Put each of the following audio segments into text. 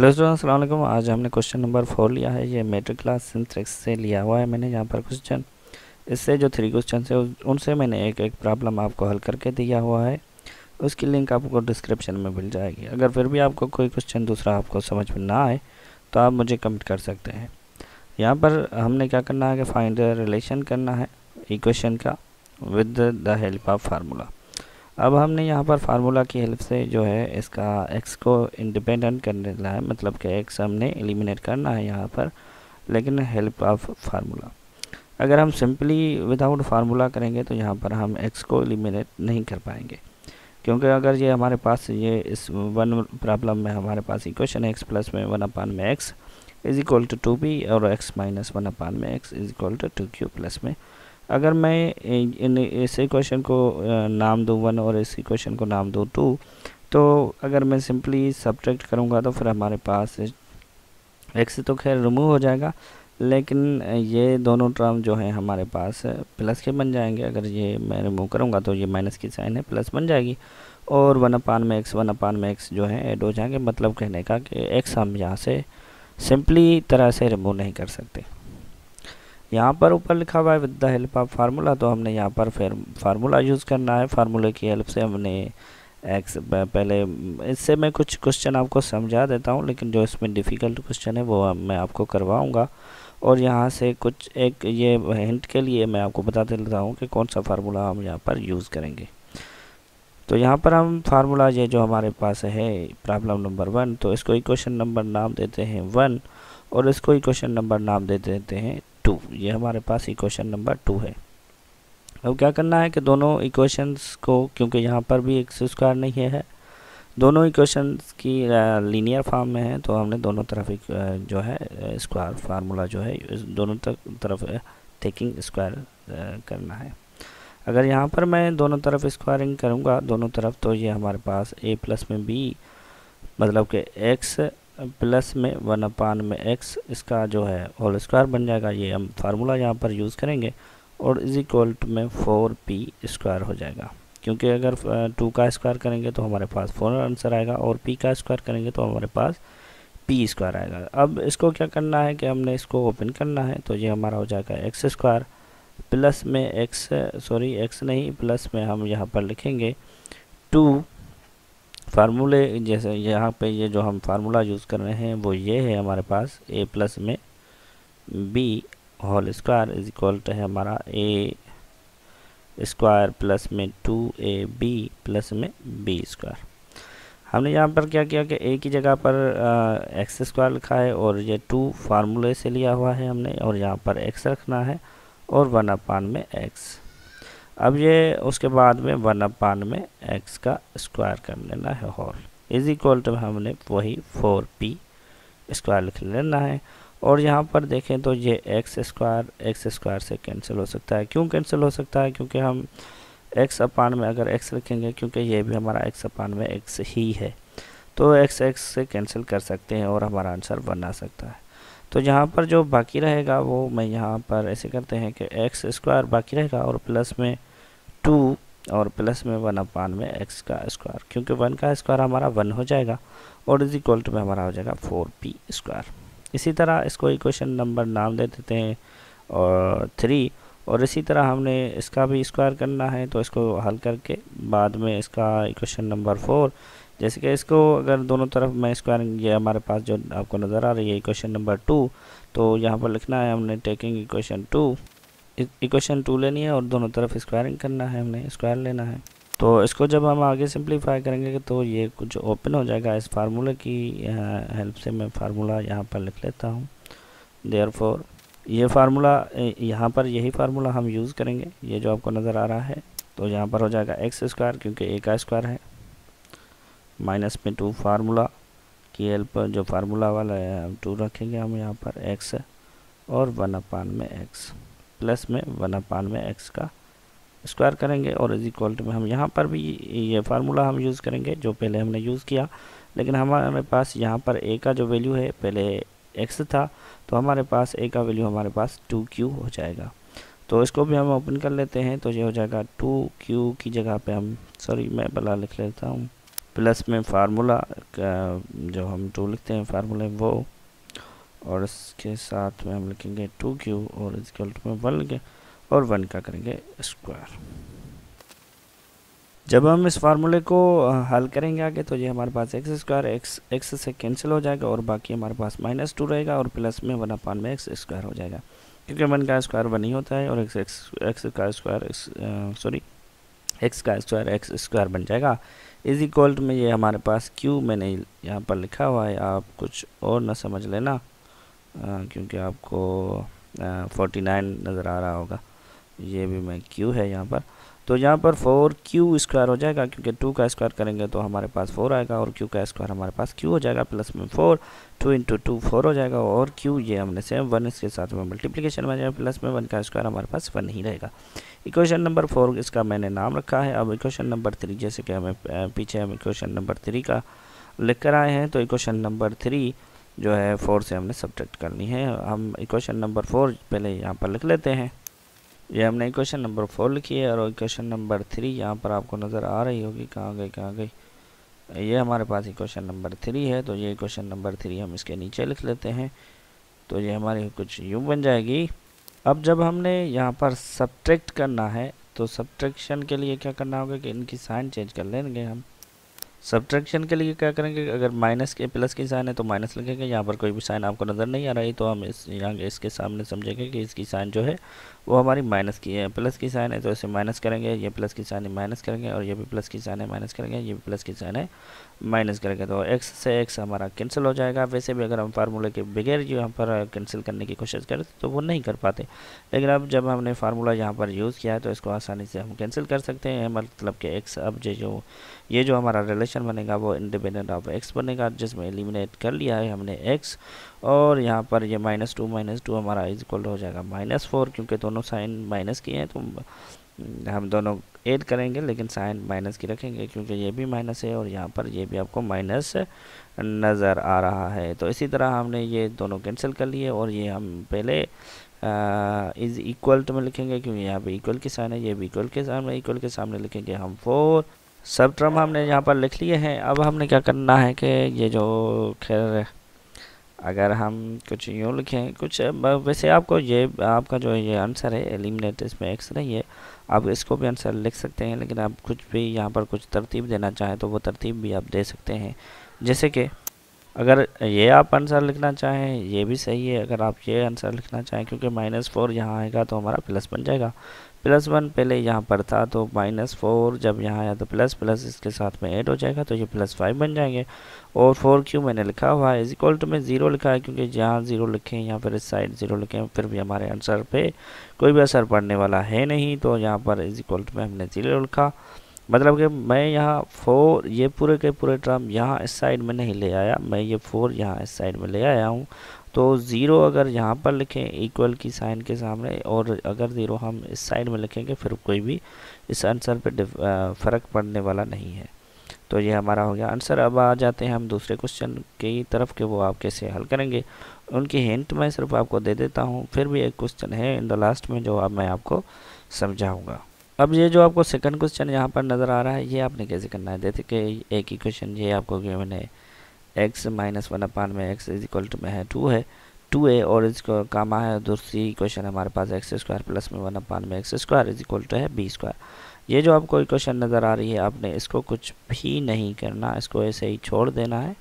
hello student अलैक्म आज हमने question number four लिया है ये मेट्रिक क्लास सिंथ्रिक्स से लिया हुआ है मैंने यहाँ पर क्वेश्चन इससे जो थ्री क्वेश्चन है उनसे मैंने एक एक प्रॉब्लम आपको हल करके दिया हुआ है उसकी लिंक आपको डिस्क्रिप्शन में मिल जाएगी अगर फिर भी आपको कोई क्वेश्चन दूसरा आपको समझ में ना आए तो आप मुझे कमेंट कर सकते हैं यहाँ पर हमने क्या करना है कि फाइंड रिलेशन करना है इक्वेशन का with the help of formula अब हमने यहाँ पर फार्मूला की हेल्प से जो है इसका एक्स को इंडिपेंडेंट कर ला है मतलब कि एक्स हमने एलिमिनेट करना है यहाँ पर लेकिन हेल्प ऑफ फार्मूला अगर हम सिंपली विदाउट फार्मूला करेंगे तो यहाँ पर हम एक्स को एलिमिनेट नहीं कर पाएंगे क्योंकि अगर ये हमारे पास ये इस वन प्रॉब्लम में हमारे पास इक्वेशन है एक्स प्लस में वन अपान में x is equal to two b और एक्स माइनस वन अपान में x is equal to two q plus में अगर मैं इन इसी क्वेश्चन को नाम दूँ वन और इसी क्वेश्चन को नाम दूँ टू तो अगर मैं सिंपली सब्ट्रैक्ट करूँगा तो फिर हमारे पास एक्स तो खैर रिमूव हो जाएगा लेकिन ये दोनों टर्म जो हैं हमारे पास प्लस के बन जाएंगे अगर ये मैं रिमूव करूँगा तो ये माइनस की साइन है प्लस बन जाएगी और वन अपान में एक्स वन अपान में एक्स जो है ऐड हो जाएंगे मतलब कहने का कि एक्स हम यहाँ से सिंपली तरह से रिमूव नहीं कर सकते यहाँ पर ऊपर लिखा हुआ है with the help of formula तो हमने यहाँ पर फिर फार्मूला यूज़ करना है फार्मूले की हेल्प से हमने एक्स पहले इससे मैं कुछ क्वेश्चन आपको समझा देता हूँ लेकिन जो इसमें डिफ़िकल्ट क्वेश्चन है वो मैं आपको करवाऊँगा और यहाँ से कुछ एक ये हिंट के लिए मैं आपको बता देता हूँ कि कौन सा फार्मूला हम यहाँ पर यूज़ करेंगे तो यहाँ पर हम फार्मूला ये जो हमारे पास है प्रॉब्लम नंबर वन तो इसको इक्वेशन नंबर नाम देते हैं वन और इसको इक्वेशन नंबर नाम दे देते हैं टू ये हमारे पास इक्वेशन नंबर टू है अब क्या करना है कि दोनों इक्वेशंस को क्योंकि यहाँ पर भी एक्स स्क्वायर नहीं है दोनों इक्वेशंस की लीनियर फॉर्म में है तो हमने दोनों तरफ जो है स्क्वायर फार्मूला जो है दोनों तरफ टेकिंग स्क्वायर करना है अगर यहाँ पर मैं दोनों तरफ स्क्वायरिंग करूँगा दोनों तरफ तो ये हमारे पास ए प्लस में बी मतलब कि एक्स प्लस में वन अपान में एक्स इसका जो है होल स्क्वायर बन जाएगा ये हम फार्मूला यहाँ पर यूज़ करेंगे और इज इक्वल में फोर पी स्क्वायर हो जाएगा क्योंकि अगर टू का स्क्वायर करेंगे तो हमारे पास फोर आंसर आएगा और पी का स्क्वायर करेंगे तो हमारे पास पी स्क्वायर आएगा अब इसको क्या करना है कि हमने इसको ओपन करना है तो ये हमारा हो जाएगा एक्स स्क्वायर प्लस में एक्स सॉरी एक्स नहीं प्लस में हम यहाँ पर लिखेंगे टू फार्मूले जैसे यहाँ पे ये जो हम फार्मूला यूज़ कर रहे हैं वो ये है हमारे पास ए प्लस में b whole square is equal to है हमारा ए स्क्वायर प्लस में टू ए बी प्लस में बी स्क्वायर हमने यहाँ पर क्या किया कि ए की जगह पर एक्स स्क्वायर लिखा है और ये टू फार्मूले से लिया हुआ है हमने और यहाँ पर एक्स रखना है और वन अपान में एक्स अब ये उसके बाद में वन अपान में एक्स का स्क्वायर कर लेना है होल इज इक्वल टू हमने वही फोर पी स्क्वायर लिख लेना है और यहाँ पर देखें तो ये एक्स स्क्वायर एक्स स्क्वायर से कैंसिल हो सकता है क्यों कैंसिल हो सकता है क्योंकि हम एक्स अपान में अगर एक्स लिखेंगे क्योंकि ये भी हमारा एक्स अपान में एक्स ही है तो एक्स एक्स से कैंसिल कर सकते हैं और हमारा आंसर वन आ सकता है तो यहाँ पर जो बाकी रहेगा वो मैं यहाँ पर ऐसे करते हैं कि एक्स स्क्वायर बाकी रहेगा और प्लस में टू और प्लस में वन अपान में एक्स का स्क्वायर क्योंकि वन का स्क्वायर हमारा वन हो जाएगा और इज इक्वल टू में हमारा हो जाएगा फोर पी स्क्वायर इसी तरह इसको इक्वेशन नंबर नाम दे देते हैं और थ्री और इसी तरह हमने इसका भी स्क्वायर करना है तो इसको हल करके बाद में इसका इक्वेशन नंबर फोर जैसे कि इसको अगर दोनों तरफ में स्क्वायर ये हमारे पास जो आपको नज़र आ रही है इक्वेशन नंबर टू तो यहाँ पर लिखना है हमने taking equation two equation two लेनी है और दोनों तरफ स्क्वायरिंग करना है हमने स्क्वायर लेना है तो इसको जब हम आगे सिंप्लीफाई करेंगे तो ये कुछ ओपन हो जाएगा इस फार्मूले की हेल्प से मैं फार्मूला यहाँ पर लिख लेता हूँ देयर फोर ये फार्मूला यहाँ पर यही फार्मूला हम यूज़ करेंगे ये जो आपको नज़र आ रहा है तो यहाँ पर हो जाएगा एक्स स्क्वायर क्योंकि ए का स्क्वायर है माइनस में टू फार्मूला की हेल्प जो फार्मूला वाला है टू रखेंगे हम यहाँ पर एक्स और वन अपान में एक्स प्लस में वन अपान में एक्स का स्क्वायर करेंगे और इज इक्वल टू में हम यहाँ पर भी ये फार्मूला हम यूज़ करेंगे जो पहले हमने यूज़ किया लेकिन हमारे पास यहाँ पर ए का जो वैल्यू है पहले एक्स था तो हमारे पास ए का वैल्यू हमारे पास टू क्यू हो जाएगा तो इसको भी हम ओपन कर लेते हैं तो ये हो जाएगा टू क्यू की जगह पे हम सॉरी मैं भला लिख लेता हूँ प्लस में फार्मूला जो हम टू लिखते हैं फार्मूला वो और इसके साथ में हम लिखेंगे टू क्यू और इसके अल्ट में वन लिखें और वन का करेंगे स्क्वायर जब हम इस फार्मूले को हल करेंगे आगे तो ये हमारे पास एक्स स्क्वायर एक्स एक्स से कैंसिल हो जाएगा और बाकी हमारे पास माइनस टू रहेगा और प्लस में वन अपान में एक्स स्क्वायर हो जाएगा क्योंकि वन का स्क्वायर वन ही होता है और एक्स एक्स एक्स का स्क्वायर सॉरी एक्स का स्क्वायर एक्स स्क्वायर बन जाएगा इज इक्वल में ये हमारे पास क्यू मैंने यहाँ पर लिखा हुआ है आप कुछ और ना समझ लेना क्योंकि आपको फोर्टी नाइन नज़र आ रहा होगा ये भी मैं क्यू है यहाँ पर तो यहाँ पर फोर क्यू स्क्वायर हो जाएगा क्योंकि टू का स्क्वायर करेंगे तो हमारे पास फोर आएगा और क्यू का स्क्वायर हमारे पास क्यू हो जाएगा प्लस में four two into two four हो जाएगा और क्यू ये हमने सेम वन इसके साथ में मल्टीप्लिकेशन में जाएगा प्लस में वन का स्क्वायर हमारे पास वन ही रहेगा इक्वेशन नंबर फोर इसका मैंने नाम रखा है अब इक्वेशन नंबर थ्री जैसे कि हमें पीछे हम इक्वेशन नंबर थ्री का लिख कर आए हैं तो इक्वेशन नंबर थ्री जो है फोर से हमने सब्ट्रैक्ट करनी है हम इक्वेशन नंबर फोर पहले यहाँ पर लिख लेते हैं ये हमने इक्वेशन नंबर फोर लिखी है और इक्वेशन नंबर थ्री यहाँ पर आपको नज़र आ रही होगी कहाँ गई कहाँ गई ये हमारे पास इक्वेशन नंबर थ्री है तो ये इक्वेशन नंबर थ्री हम इसके नीचे लिख लेते हैं तो ये हमारी कुछ यूँ बन जाएगी अब जब हमने यहाँ पर सब्ट्रैक्ट करना है तो सब्ट्रैक्शन के लिए क्या करना होगा कि इनकी साइन चेंज कर लेंगे हम सब्ट्रैक्शन के लिए क्या करेंगे अगर माइनस के प्लस की साइन है तो माइनस लिखेंगे यहाँ पर कोई भी साइन आपको नज़र नहीं आ रही तो हम इस यहाँ इसके सामने समझेंगे कि इसकी साइन जो है वो हमारी माइनस की है प्लस की साइन है तो इसे माइनस करेंगे ये प्लस की साइन है माइनस करेंगे और ये भी प्लस की साइन है माइनस करेंगे ये भी प्लस की साइन है माइनस करेंगे तो एक्स से एक्स हमारा कैंसिल हो जाएगा वैसे भी अगर हम फार्मूला के बगैर यहाँ पर कैंसिल करने की कोशिश करें तो वो नहीं कर पाते लेकिन अब जब हमने फार्मूला यहाँ पर यूज़ किया है तो इसको आसानी से हम कैंसिल कर सकते हैं मतलब कि एक्स अब जो ये जो हमारा रिलेशन फंक्शन बनेगा वो इंडिपेंडेंट ऑफ एक्स बनेगा जिसमें एलिमिनेट कर लिया है हमने एक्स और यहाँ पर ये माइनस टू माइनस टू हमारा इज इक्वल हो जाएगा माइनस फोर क्योंकि दोनों साइन माइनस की हैं तो हम दोनों ऐड करेंगे लेकिन साइन माइनस की रखेंगे क्योंकि ये भी माइनस है और यहाँ पर ये भी आपको माइनस नज़र आ रहा है तो इसी तरह हमने ये दोनों कैंसिल कर लिए और ये हम पहले इज़ इक्वल टू में लिखेंगे क्योंकि यहाँ पे इक्वल के साइन है ये भी इक्वल के सामने इक्वल के सामने लिखेंगे हम फोर सब टर्म हमने यहाँ पर लिख लिए हैं अब हमने क्या करना है कि ये जो खैर अगर हम कुछ यूँ लिखें कुछ वैसे आपको ये आपका जो ये आंसर है एलिमिनेट इसमें एक्स नहीं है आप इसको भी आंसर लिख सकते हैं लेकिन आप कुछ भी यहाँ पर कुछ तरतीब देना चाहें तो वो तरतीब भी आप दे सकते हैं जैसे कि अगर ये आप आंसर लिखना चाहें ये भी सही है अगर आप ये आंसर लिखना चाहें क्योंकि माइनस फोर यहाँ आएगा तो हमारा प्लस बन जाएगा प्लस वन पहले यहाँ पर था तो माइनस फोर जब यहाँ आया तो प्लस प्लस इसके साथ में ऐड हो जाएगा तो ये प्लस फाइव बन जाएंगे और फोर क्यों मैंने लिखा हुआ है इज इक्वल टू में ज़ीरो लिखा है क्योंकि जहाँ ज़ीरो लिखें या फिर इस साइड ज़ीरो लिखें फिर भी हमारे आंसर पे कोई भी असर पड़ने वाला है नहीं तो यहाँ पर इज इक्वल टू में हमने ज़ीरो लिखा मतलब कि मैं यहाँ फोर ये पूरे के पूरे टर्म यहाँ इस साइड में नहीं ले आया मैं ये फोर यहाँ इस साइड में ले आया हूँ तो ज़ीरो अगर यहाँ पर लिखें इक्वल की साइन के सामने और अगर ज़ीरो हम इस साइड में लिखेंगे फिर कोई भी इस आंसर पर फ़र्क पड़ने वाला नहीं है तो ये हमारा हो गया आंसर अब आ जाते हैं हम दूसरे क्वेश्चन की तरफ के वो आप कैसे हल करेंगे उनकी हिंट मैं सिर्फ आपको दे देता हूँ फिर भी एक क्वेश्चन है इन द लास्ट में जो अब मैं आपको समझाऊँगा अब ये जो आपको सेकंड क्वेश्चन यहाँ पर नज़र आ रहा है ये आपने कैसे करना है देखिए कि एक ही क्वेश्चन ये आपको गिवन है एक्स माइनस वन अपान में एक्स इज इक्वल टू में है टू है टू ए और इसको कामा है दूसरी इक्वेशन हमारे पास एक्स स्क्वायर प्लस में वन अपान में x square is equal to है बी स्क्वायर ये जो आपको इक्वेशन नज़र आ रही है आपने इसको कुछ भी नहीं करना इसको ऐसे ही छोड़ देना है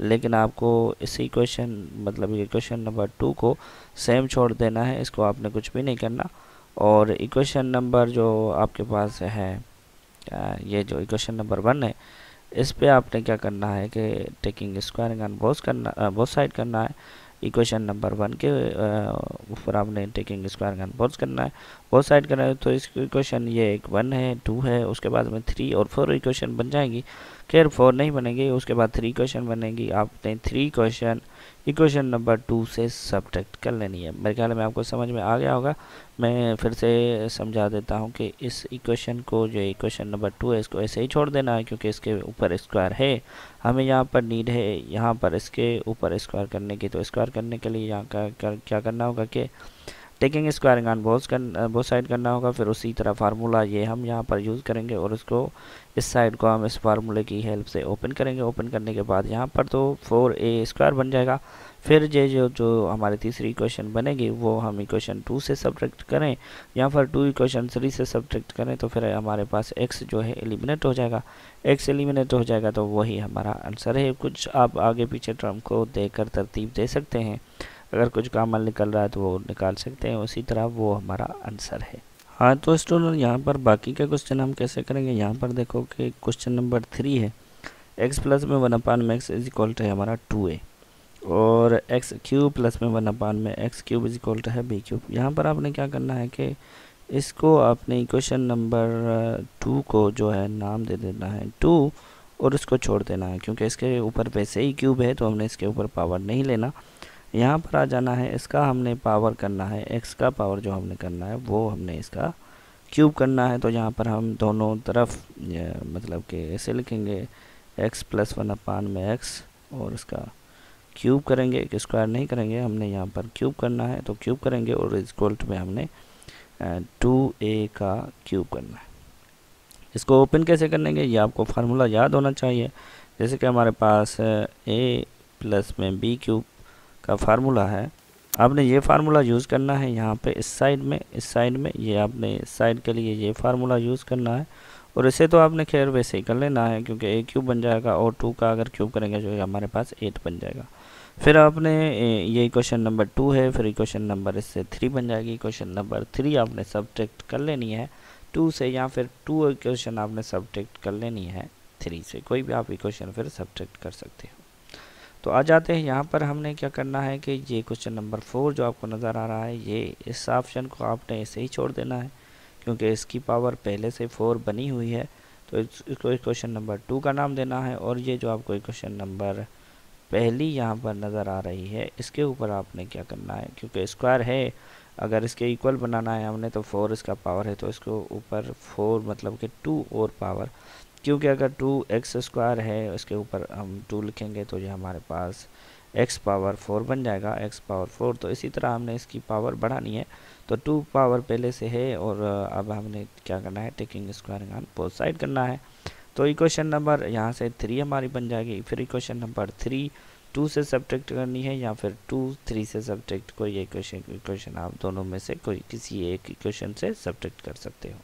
लेकिन आपको इसी क्वेश्चन मतलब इक्वेशन नंबर टू को सेम छोड़ देना है इसको आपने कुछ भी नहीं करना और इक्वेशन नंबर जो आपके पास है ये जो इक्वेशन नंबर वन है इस पे आपने क्या करना है कि टेकिंग स्क्वायर एंड बोथ करना बोथ साइड करना है इक्वेशन नंबर वन के ऊपर आपने टेकिंग स्क्वायर एंड बोथ करना है बोथ साइड करना है तो इस इक्वेशन ये एक वन है टू है उसके बाद में थ्री और फोर इक्वेशन बन जाएंगी खैर फोर नहीं बनेंगे उसके बाद थ्री क्वेश्चन बनेगी आपने three question equation number two से सब्ट्रैक्ट कर लेनी है मेरे ख्याल में आपको समझ में आ गया होगा मैं फिर से समझा देता हूँ कि इस इक्वेशन को जो इक्वेशन नंबर टू है इसको ऐसे ही छोड़ देना है क्योंकि इसके ऊपर स्क्वायर है हमें यहाँ पर नीड है यहाँ पर इसके ऊपर स्क्वायर करने की तो स्क्वायर करने के लिए यहाँ का कर, क्या करना होगा कि टेकिंग स्क्वायरिंग ऑन बोस कर बोथ साइड करना होगा फिर उसी तरह फार्मूला ये हम यहाँ पर यूज़ करेंगे और उसको इस साइड को हम इस फार्मूले की हेल्प से ओपन करेंगे ओपन करने के बाद यहाँ पर तो फोर ए स्क्वायर बन जाएगा फिर ये जो जो हमारी तीसरी इक्वेशन बनेगी वो हम इक्वेशन टू से सब्ट्रैक्ट करें या फिर टू इक्वेशन थ्री से सब्ट्रैक्ट करें तो फिर हमारे पास एक्स जो है एलिमिनेट हो जाएगा एक्स एलिमिनेट हो जाएगा तो वही हमारा आंसर है कुछ आप आगे पीछे ट्रम को देख कर तरतीब दे सकते हैं अगर कुछ कामल निकल रहा है तो वो निकाल सकते हैं उसी तरह वो हमारा आंसर है हाँ तो स्टूडेंट यहाँ पर बाकी का क्वेश्चन हम कैसे करेंगे यहाँ पर देखो कि क्वेश्चन नंबर थ्री है एक्स प्लस में वन अपान में एक्स इज इक्वल टू है हमारा टू ए और एक्स क्यूब प्लस में वन अपान में x cube is equal to है बी क्यूब यहाँ पर आपने क्या करना है कि इसको आपने इक्वेशन नंबर टू को जो है नाम दे देना है टू और इसको छोड़ देना है क्योंकि इसके ऊपर वैसे ही क्यूब है तो हमने इसके ऊपर पावर नहीं लेना यहाँ पर आ जाना है इसका हमने पावर करना है एक्स का पावर जो हमने करना है वो हमने इसका क्यूब करना है तो यहाँ पर हम दोनों तरफ मतलब कि ऐसे लिखेंगे एक्स प्लस वन अपान में एक्स और इसका क्यूब करेंगे एक स्क्वायर नहीं करेंगे हमने यहाँ पर क्यूब करना है तो क्यूब करेंगे और इक्वल में हमने टू ए का क्यूब करना है इसको ओपन कैसे करेंगे ये आपको फार्मूला याद होना चाहिए जैसे कि हमारे पास ए प्लस में बी क्यूब का फार्मूला है आपने ये फार्मूला यूज़ करना है यहाँ पे इस साइड में इस साइड में ये आपने इस साइड के लिए ये फार्मूला यूज़ करना है और इसे तो आपने खैर वैसे ही कर लेना है क्योंकि ए क्यूब बन जाएगा और टू का अगर क्यूब करेंगे जो हमारे पास एट बन जाएगा फिर आपने ये क्वेश्चन नंबर टू है फिर क्वेश्चन नंबर इससे थ्री बन जाएगी क्वेश्चन नंबर थ्री आपने सब्ट्रैक्ट कर लेनी है टू से या फिर टू क्वेश्चन आपने सब्ट्रैक्ट कर लेनी है थ्री से कोई भी आप इक्वेशन फिर सब्ट्रैक्ट कर सकते हो तो आ जाते हैं यहाँ पर हमने क्या करना है कि ये क्वेश्चन नंबर फोर जो आपको नज़र आ रहा है ये इस ऑप्शन को आपने ऐसे ही छोड़ देना है क्योंकि इसकी पावर पहले से फोर बनी हुई है तो इसको क्वेश्चन नंबर टू का नाम देना है और ये जो आपको क्वेश्चन नंबर पहली यहाँ पर नज़र आ रही है इसके ऊपर आपने क्या करना है क्योंकि स्क्वायर है अगर इसके इक्वल बनाना है हमने तो फोर इसका पावर है तो इसको ऊपर फोर मतलब कि टू और पावर क्योंकि अगर टू एक्स स्क्वायर है उसके ऊपर हम टू लिखेंगे तो ये हमारे पास एक्स पावर फोर बन जाएगा एक्स पावर फोर तो इसी तरह हमने इसकी पावर बढ़ानी है तो टू पावर पहले से है और अब हमने क्या करना है taking square on both side करना है तो इक्वेशन नंबर यहाँ से थ्री हमारी बन जाएगी फिर इक्वेशन नंबर थ्री टू से सब्ट्रैक्ट करनी है या फिर टू थ्री से सब्ट्रैक्ट कोई इक्वेशन इक्वेशन आप दोनों में से कोई किसी एक इक्वेशन से सब्ट्रैक्ट कर सकते हो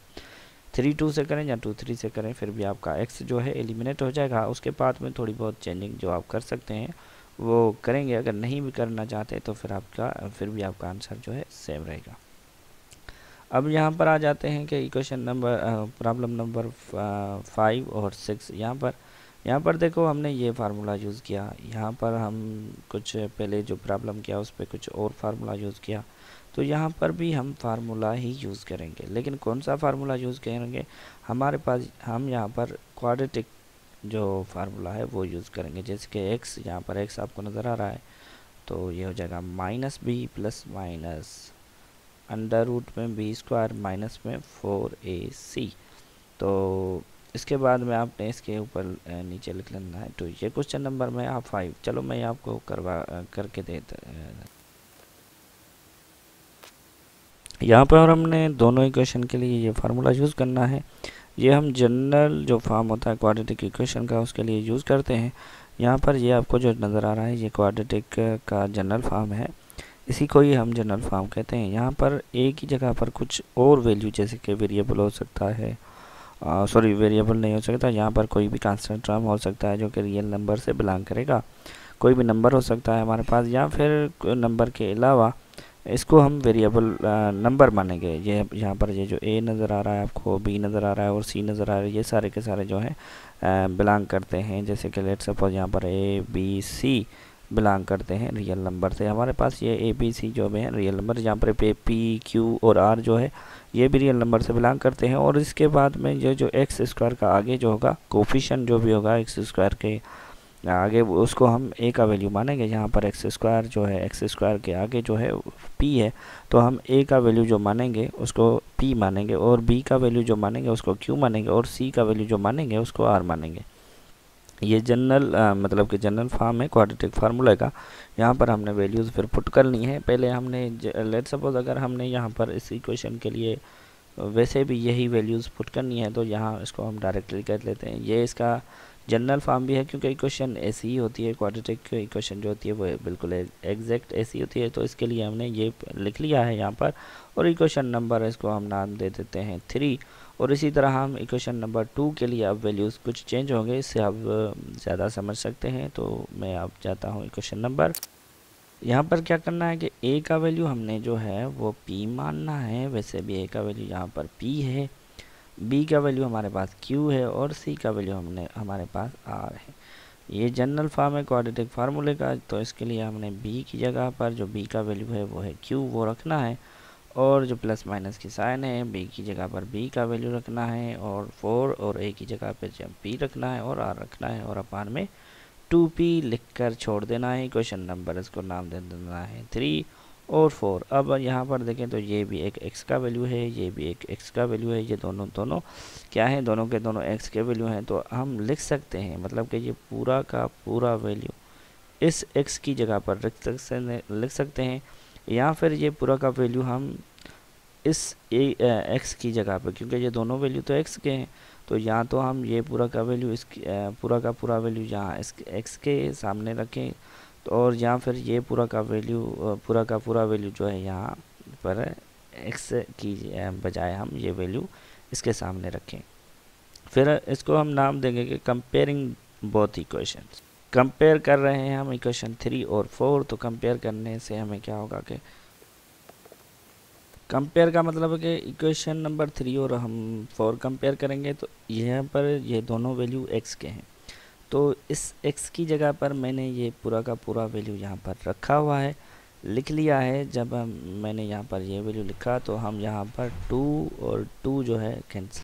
थ्री टू से करें या टू थ्री से करें फिर भी आपका एक्स जो है एलिमिनेट हो जाएगा उसके बाद में थोड़ी बहुत चेंजिंग जो आप कर सकते हैं वो करेंगे अगर नहीं भी करना चाहते तो फिर आपका फिर भी आपका आंसर जो है सेम रहेगा अब यहाँ पर आ जाते हैं कि equation number problem number five और सिक्स यहाँ पर यहाँ पर देखो हमने ये फार्मूला यूज़ किया यहाँ पर हम कुछ पहले जो प्रॉब्लम किया उस पर कुछ और फार्मूला यूज़ किया तो यहाँ पर भी हम फार्मूला ही यूज़ करेंगे लेकिन कौन सा फार्मूला यूज़ करेंगे हमारे पास हम यहाँ पर क्वाड्रेटिक जो फार्मूला है वो यूज़ करेंगे जैसे कि एक्स यहाँ पर एक्स आपको नज़र आ रहा है तो ये हो जाएगा minus b plus minus under root में बी स्क्वायर माइनस में फोर ए सी तो इसके बाद में आपने इसके ऊपर नीचे लिख लेना है तो ये क्वेश्चन नंबर में आप फाइव चलो मैं आपको करवा करके देता यहाँ पर हमने दोनों इक्वेशन के लिए ये फार्मूला यूज़ करना है ये हम जनरल जो फॉर्म होता है क्वाड्रेटिक इक्वेशन का उसके लिए यूज़ करते हैं यहाँ पर ये आपको जो नज़र आ रहा है ये क्वाड्रेटिक का जनरल फॉर्म है इसी को ही हम जनरल फॉर्म कहते हैं यहाँ पर एक ही जगह पर कुछ और वैल्यू जैसे कि वेरिएबल हो सकता है सॉरी वेरिएबल नहीं हो सकता यहाँ पर कोई भी कांस्टेंट टर्म हो सकता है जो कि रियल नंबर से बिलोंग करेगा कोई भी नंबर हो सकता है हमारे पास या फिर नंबर के अलावा इसको हम वेरिएबल नंबर मानेंगे ये यहाँ पर ये जो ए नज़र आ रहा है आपको बी नज़र आ रहा है और सी नज़र आ रहा है ये सारे के सारे जो हैं बिलोंग करते हैं जैसे कि लेट सपोज यहाँ पर ए बी सी बिलोंग करते हैं रियल नंबर से हमारे पास ये ए बी सी जो भी है रियल नंबर यहाँ पर पे पी क्यू और आर जो है ये भी रियल नंबर से बिलोंग करते हैं और इसके बाद में ये जो एक्स स्क्वायर का आगे जो होगा कोफिशन जो भी होगा एक्स स्क्वायर के आगे उसको हम ए का वैल्यू मानेंगे यहाँ पर एक्स स्क्वायर जो है एक्स स्क्वायर के आगे जो है पी है तो हम ए का वैल्यू जो मानेंगे उसको पी मानेंगे और बी का वैल्यू जो मानेंगे उसको क्यू मानेंगे और सी का वैल्यू जो मानेंगे उसको आर मानेंगे ये जनरल मतलब कि जनरल फार्म है क्वाड्रेटिक फार्मूला का यहाँ पर हमने वैल्यूज़ फिर पुट करनी है पहले हमने लेट सपोज अगर हमने यहाँ पर इस इक्वेशन के लिए वैसे भी यही वैल्यूज़ पुट करनी है तो यहाँ इसको हम डायरेक्टली कर लेते हैं ये इसका जनरल फॉर्म भी है क्योंकि इक्वेशन ऐसी ही होती है क्वाड्रेटिक इक्वेशन जो होती है वो बिल्कुल एग्जैक्ट ऐसी होती है तो इसके लिए हमने ये लिख लिया है यहाँ पर और इक्वेशन नंबर इसको हम नाम दे देते हैं थ्री और इसी तरह हम इक्वेशन नंबर टू के लिए अब वैल्यूज़ कुछ चेंज होंगे इससे आप ज़्यादा समझ सकते हैं तो मैं अब जाता हूँ इक्वेशन नंबर यहाँ पर क्या करना है कि ए का वैल्यू हमने जो है वो पी मानना है वैसे भी ए का वैल्यू यहाँ पर पी है बी का वैल्यू हमारे पास क्यू है और सी का वैल्यू हमने हमारे पास आर है ये जनरल फॉर्म है क्वाड्रेटिक फार्मूले का तो इसके लिए हमने बी की जगह पर जो बी का वैल्यू है वो है क्यू वो रखना है और जो प्लस माइनस की साइन है बी की जगह पर बी का वैल्यू रखना है और फोर और ए की जगह पर जब पी रखना है और आर रखना है और अपान में टू पी लिख कर छोड़ देना है क्वेश्चन नंबर इसको नाम दे देना है थ्री और फोर अब यहाँ पर देखें तो ये भी एक एक्स का वैल्यू है ये भी एक एक्स का वैल्यू है ये दोनों दोनों क्या है दोनों के दोनों एक्स के वैल्यू हैं तो हम लिख सकते हैं मतलब कि ये पूरा का पूरा वैल्यू इस एक्स की जगह पर लिख सकते लिख सकते हैं या फिर ये पूरा का वैल्यू हम इस एक्स की जगह पर क्योंकि ये दोनों वैल्यू तो एक्स के हैं तो या तो हम ये पूरा का वैल्यू इस पूरा का पूरा वैल्यू यहाँ इस एक्स के सामने रखें तो और यहाँ फिर ये पूरा का वैल्यू पूरा का पूरा वैल्यू जो है यहाँ पर एक्स की बजाय हम ये वैल्यू इसके सामने रखें फिर इसको हम नाम देंगे कि कंपेयरिंग बोथ इक्वेशन कंपेयर कर रहे हैं हम इक्वेशन थ्री और फोर तो कंपेयर करने से हमें क्या होगा कि कंपेयर का मतलब है कि इक्वेशन नंबर थ्री और हम फोर कंपेयर करेंगे तो यहाँ पर ये दोनों वैल्यू एक्स के हैं तो इस एक्स की जगह पर मैंने ये पूरा का पूरा वैल्यू यहाँ पर रखा हुआ है लिख लिया है जब मैंने यहाँ पर ये वैल्यू लिखा तो हम यहाँ पर टू और टू जो है कैंसिल